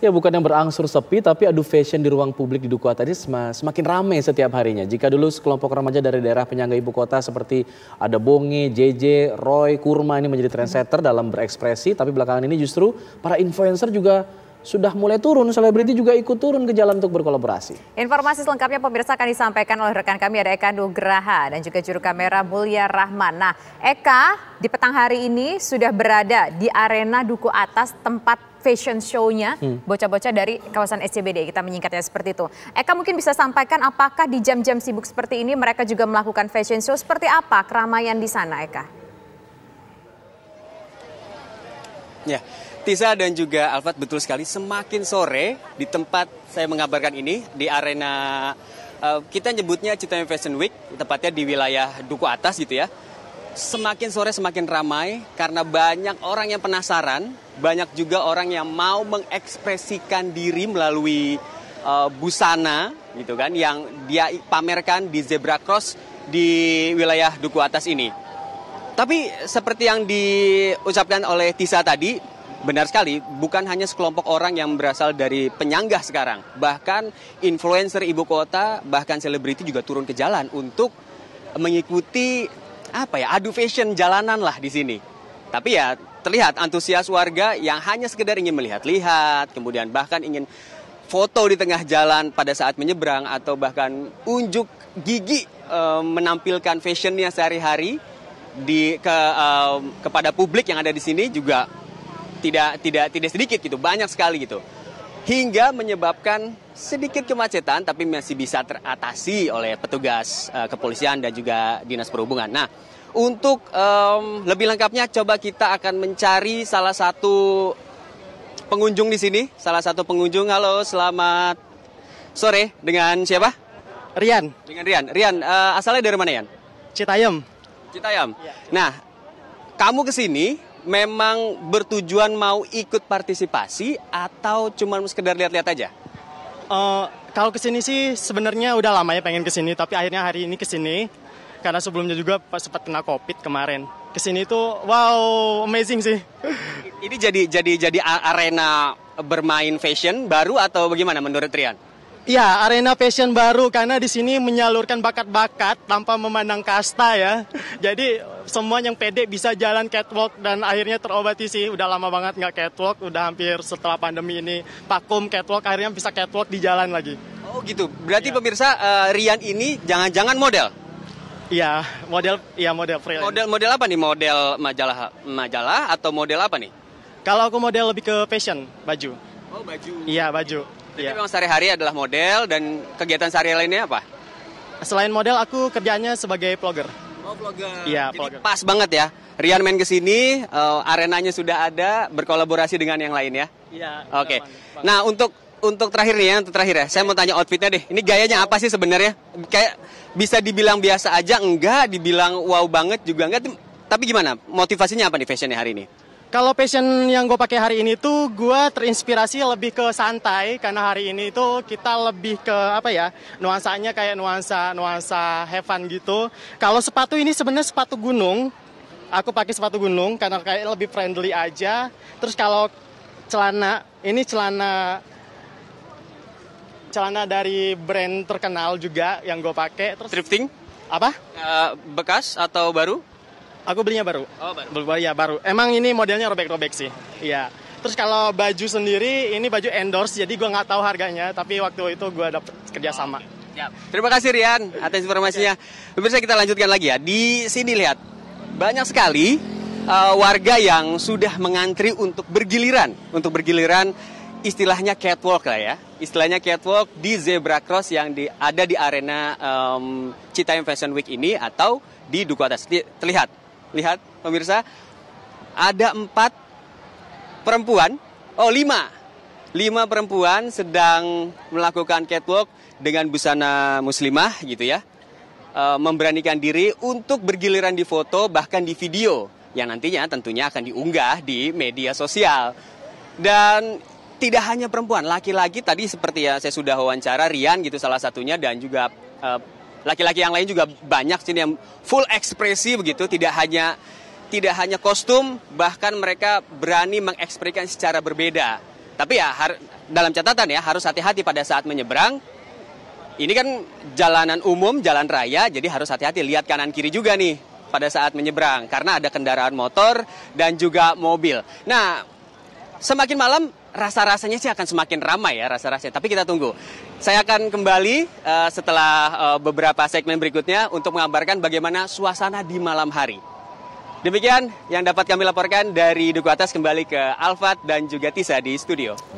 Ya bukan yang berangsur sepi, tapi adu fashion di ruang publik di Duku Atas ini semakin ramai setiap harinya. Jika dulu sekelompok remaja dari daerah penyangga ibu kota seperti ada Bonge, JJ, Roy, Kurma ini menjadi trendsetter dalam berekspresi, tapi belakangan ini justru para influencer juga sudah mulai turun, selebriti juga ikut turun ke jalan untuk berkolaborasi. Informasi selengkapnya pemirsa akan disampaikan oleh rekan kami ada Eka Nugraha dan juga juru kamera Mulia Rahman. Nah Eka di petang hari ini sudah berada di arena Duku Atas tempat fashion show-nya hmm. bocah-bocah dari kawasan SCBD. Kita menyingkatnya seperti itu. Eka mungkin bisa sampaikan apakah di jam-jam sibuk seperti ini mereka juga melakukan fashion show seperti apa keramaian di sana Eka? Ya, Tisa dan juga Alfat betul sekali semakin sore di tempat saya mengabarkan ini di arena uh, kita nyebutnya Citayam Fashion Week tepatnya di wilayah Duku Atas gitu ya semakin sore semakin ramai karena banyak orang yang penasaran, banyak juga orang yang mau mengekspresikan diri melalui uh, busana gitu kan yang dia pamerkan di zebra cross di wilayah Duku Atas ini. Tapi seperti yang diucapkan oleh Tisa tadi, benar sekali, bukan hanya sekelompok orang yang berasal dari penyanggah sekarang. Bahkan influencer ibu kota, bahkan selebriti juga turun ke jalan untuk mengikuti apa ya adu fashion jalanan lah di sini. Tapi ya terlihat antusias warga yang hanya sekedar ingin melihat-lihat, kemudian bahkan ingin foto di tengah jalan pada saat menyeberang atau bahkan unjuk gigi e, menampilkan fashionnya sehari-hari di ke e, kepada publik yang ada di sini juga tidak tidak tidak sedikit gitu, banyak sekali gitu hingga menyebabkan sedikit kemacetan tapi masih bisa teratasi oleh petugas uh, kepolisian dan juga dinas perhubungan. Nah, untuk um, lebih lengkapnya coba kita akan mencari salah satu pengunjung di sini, salah satu pengunjung. Halo, selamat sore dengan siapa? Rian. Dengan Rian. Rian, uh, asalnya dari mana, Rian? Citayam. Citayam. Ya. Nah, kamu ke sini memang bertujuan mau ikut partisipasi atau cuma sekedar lihat-lihat aja? Uh, kalau kesini sih sebenarnya udah lama ya pengen kesini, tapi akhirnya hari ini kesini karena sebelumnya juga sempat kena covid kemarin. Kesini tuh wow amazing sih. Ini jadi jadi jadi arena bermain fashion baru atau bagaimana menurut Rian? Ya, arena fashion baru karena di sini menyalurkan bakat-bakat tanpa memandang kasta ya. Jadi semua yang pede bisa jalan catwalk dan akhirnya terobati sih. Udah lama banget nggak catwalk, udah hampir setelah pandemi ini pakum catwalk, akhirnya bisa catwalk di jalan lagi. Oh gitu. Berarti ya. pemirsa uh, Rian ini jangan-jangan model? Iya, model, ya model freelance. Model model apa nih? Model majalah majalah atau model apa nih? Kalau aku model lebih ke fashion, baju. Oh baju. Iya baju. Jadi ya. memang sehari-hari adalah model dan kegiatan sehari lainnya apa? Selain model, aku kerjanya sebagai vlogger. Oh, vlogger. Iya, vlogger. Pas banget ya. Rian main ke sini, uh, arenanya sudah ada, berkolaborasi dengan yang lain ya. Iya. Oke. Okay. nah, untuk untuk terakhir nih ya, untuk terakhir ya. Saya mau tanya outfitnya deh. Ini gayanya apa sih sebenarnya? Kayak bisa dibilang biasa aja enggak, dibilang wow banget juga enggak. Tapi gimana? Motivasinya apa nih fashionnya hari ini? Kalau passion yang gue pakai hari ini tuh gue terinspirasi lebih ke santai karena hari ini itu kita lebih ke apa ya nuansanya kayak nuansa nuansa heaven gitu. Kalau sepatu ini sebenarnya sepatu gunung. Aku pakai sepatu gunung karena kayak lebih friendly aja. Terus kalau celana ini celana celana dari brand terkenal juga yang gue pakai. Terus drifting apa? Uh, bekas atau baru? Aku belinya baru. Oh, baru. Baru ya, baru. Emang ini modelnya robek-robek sih. Iya. Terus kalau baju sendiri ini baju endorse jadi gue nggak tahu harganya, tapi waktu itu gue dapet kerjasama. Oh, Yep. Terima kasih Rian atas informasinya. Bisa iya. kita lanjutkan lagi ya. Di sini lihat banyak sekali uh, warga yang sudah mengantri untuk bergiliran, untuk bergiliran istilahnya catwalk lah ya. Istilahnya catwalk di zebra cross yang di, ada di arena um, Citayam Fashion Week ini atau di Duku Atas. Terlihat lihat pemirsa, ada empat perempuan, oh lima, lima perempuan sedang melakukan catwalk dengan busana muslimah gitu ya, e, memberanikan diri untuk bergiliran di foto bahkan di video yang nantinya tentunya akan diunggah di media sosial. Dan tidak hanya perempuan, laki-laki tadi seperti ya saya sudah wawancara Rian gitu salah satunya dan juga e, laki-laki yang lain juga banyak sini yang full ekspresi begitu, tidak hanya tidak hanya kostum, bahkan mereka berani mengekspresikan secara berbeda. Tapi ya har, dalam catatan ya harus hati-hati pada saat menyeberang. Ini kan jalanan umum, jalan raya, jadi harus hati-hati lihat kanan kiri juga nih pada saat menyeberang karena ada kendaraan motor dan juga mobil. Nah, semakin malam rasa-rasanya sih akan semakin ramai ya rasa-rasanya. Tapi kita tunggu. Saya akan kembali uh, setelah uh, beberapa segmen berikutnya untuk mengabarkan bagaimana suasana di malam hari. Demikian yang dapat kami laporkan dari Duku Atas kembali ke Alfat dan juga Tisa di studio.